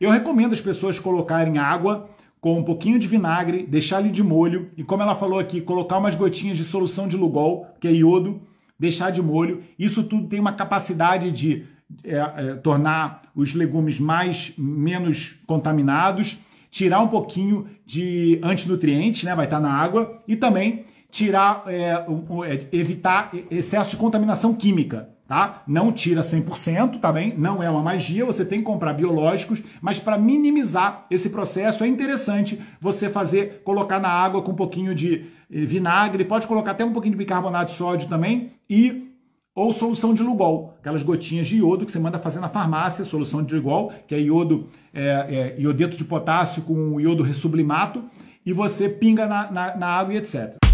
Eu recomendo as pessoas colocarem água com um pouquinho de vinagre, deixar ele de molho e, como ela falou aqui, colocar umas gotinhas de solução de Lugol, que é iodo, deixar de molho. Isso tudo tem uma capacidade de é, é, tornar os legumes mais menos contaminados, tirar um pouquinho de antinutrientes, né? Vai estar tá na água e também tirar, é, é evitar excesso de contaminação química. Tá? Não tira 100%, tá bem? Não é uma magia, você tem que comprar biológicos, mas para minimizar esse processo é interessante você fazer, colocar na água com um pouquinho de eh, vinagre, pode colocar até um pouquinho de bicarbonato de sódio também e ou solução de Lugol, aquelas gotinhas de iodo que você manda fazer na farmácia, solução de Lugol, que é iodo, é, é, iodeto de potássio com iodo resublimato, e você pinga na, na, na água e etc.